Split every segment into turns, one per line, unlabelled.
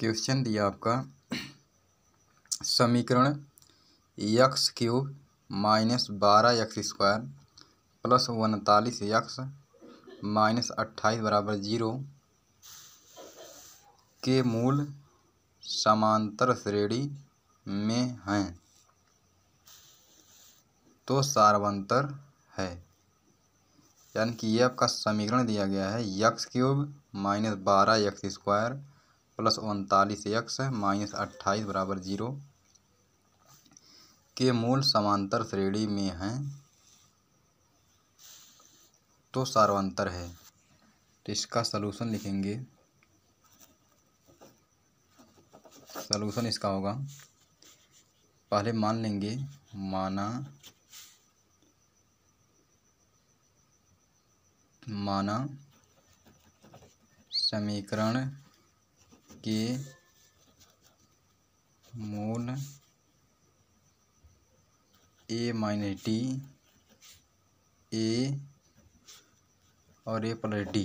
question दिया आपका समीकरण यक्स क्यूब माइनस बारह यक्स स्क्वायर प्लस उनतालीस यक्स माइनस अट्ठाईस बराबर जीरो के मूल समांतर श्रेणी में हैं तो सार्वंतर है यानी कि ये आपका समीकरण दिया गया है यक्स क्यूब माइनस बारह यक्स स्क्वायर प्लस उनतालीस एक्स माइनस अट्ठाईस बराबर जीरो के मूल समांतर श्रेणी में हैं तो सार्वंतर है तो इसका सलूशन लिखेंगे सलूशन इसका होगा पहले मान लेंगे माना माना समीकरण के मोल ए माइनस डी ए और ए प्लस डी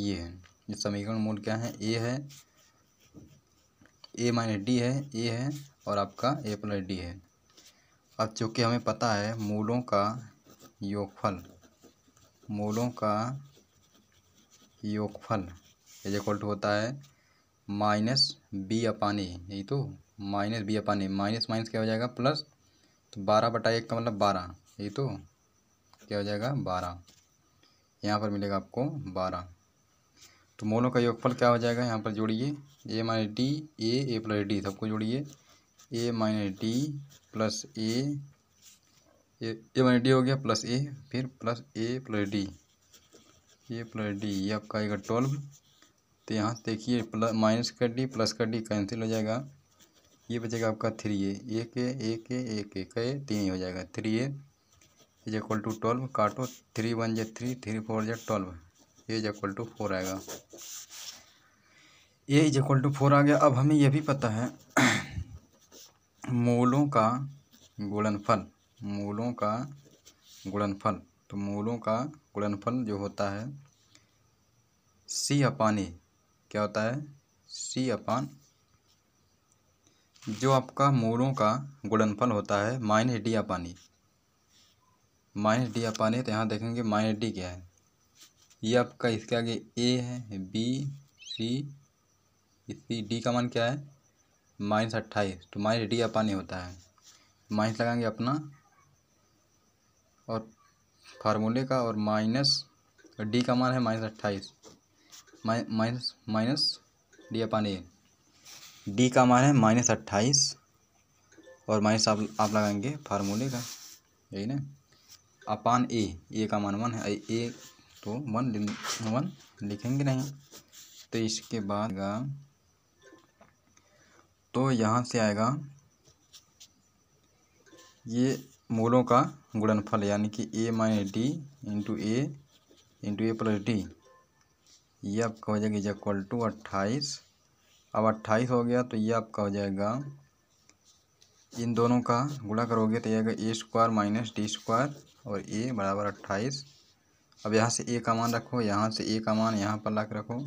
ये है ये समीकरण मूल क्या है ए है ए माइनस डी है ए है और आपका ए प्लस डी है अब चूँकि हमें पता है मूलों का योगफल मूलों का योगफल इज इक्वल टू होता है माइनस बी अपान ए यही तो minus B upon A minus minus क्या हो जाएगा प्लस तो बारह बटा एक का मतलब बारह यही तो क्या हो जाएगा बारह यहाँ पर मिलेगा आपको बारह तो मोलों का योगफल क्या हो जाएगा यहाँ पर जोड़िए A minus D A A plus D सबको जोड़िए A minus D plus A A minus D हो गया प्लस ए फिर plus A plus D A plus D ये आपका आएगा ट्वेल्व तो यहाँ देखिए प्लस माइनस का डी प्लस का डी कैंसिल हो जाएगा ये बचेगा आपका थ्री ए एक ए एक ए एक ए का ए तीन ही हो जाएगा three A is equal to twelve काटो three one J three three four J twelve A is equal to four आएगा A is equal to four आ गया अब हमें यह भी पता है मूलों का गुणनफल मूलों का गुणनफल तो मूलों का गुणनफल जो होता है सी अपानी क्या होता है सी अपान जो आपका मोरों का गुणनफल होता है minus D upon E minus D upon E तो यहाँ देखेंगे माइनस डी क्या है ये आपका इसके आगे ए है बी सी इसी डी का मान क्या है माइनस अट्ठाईस तो माइनस डी अपान ई होता है माइनस लगाएंगे अपना और फार्मूले का और माइनस डी का मान है माइनस अट्ठाईस minus minus D upon A D का मान है माइनस अट्ठाईस और माइनस आप आप लगाएंगे फार्मूले का यही ना अपान ए ए का मान वन है ए तो वन वन लिखेंगे नहीं तो इसके बाद तो यहाँ से आएगा ये मूलों का गुणनफल यानी कि A minus D into A into A plus D ये आपका हो जाएगा इज इक्वल टू अट्ठाईस अब अट्ठाईस हो गया तो ये आपका हो जाएगा इन दोनों का गुणा करोगे तो आएगा A square minus D square और ए बराबर अट्ठाईस अब यहाँ से ए का मान रखो यहाँ से ए का मान यहाँ पर ला रखो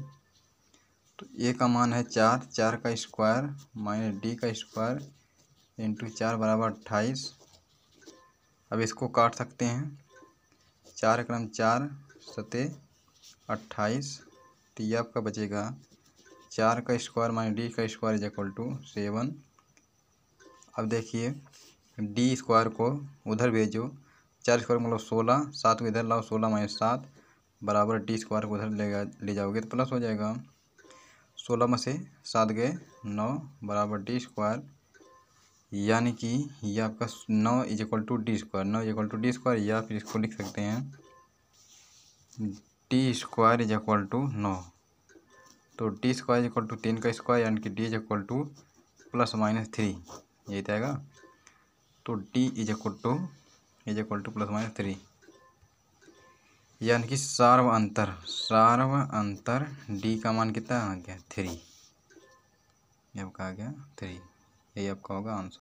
तो ए का मान है चार चार का स्क्वायर माइनस डी का स्क्वायर इंटू चार बराबर अट्ठाईस अब इसको काट सकते हैं चार क्रम चार सतह अट्ठाईस टी आपका बचेगा चार का स्क्वायर माइनस डी का square is equal to seven अब देखिए डी स्क्वायर को उधर भेजो चार स्क्वायर मतलब सोलह सात को इधर लाओ सोलह माइनस सात बराबर डी स्क्वायर को उधर जा ले जाओगे तो प्लस हो जाएगा सोलह में से सात गए नौ बराबर डी स्क्वायर यानी कि यह आपका नौ is equal to D square नौ is equal to D square या फिर इसको लिख सकते हैं T square is equal to नौ तो T square is equal to तीन का स्क्वायर यानी कि D is equal to plus minus three यही तो आएगा तो D is equal to is equal to plus minus three यानी कि सार्व अंतर सार्व अंतर डी का मान कितना आ गया थ्री ये आपका आ गया थ्री यही आपका होगा आंसर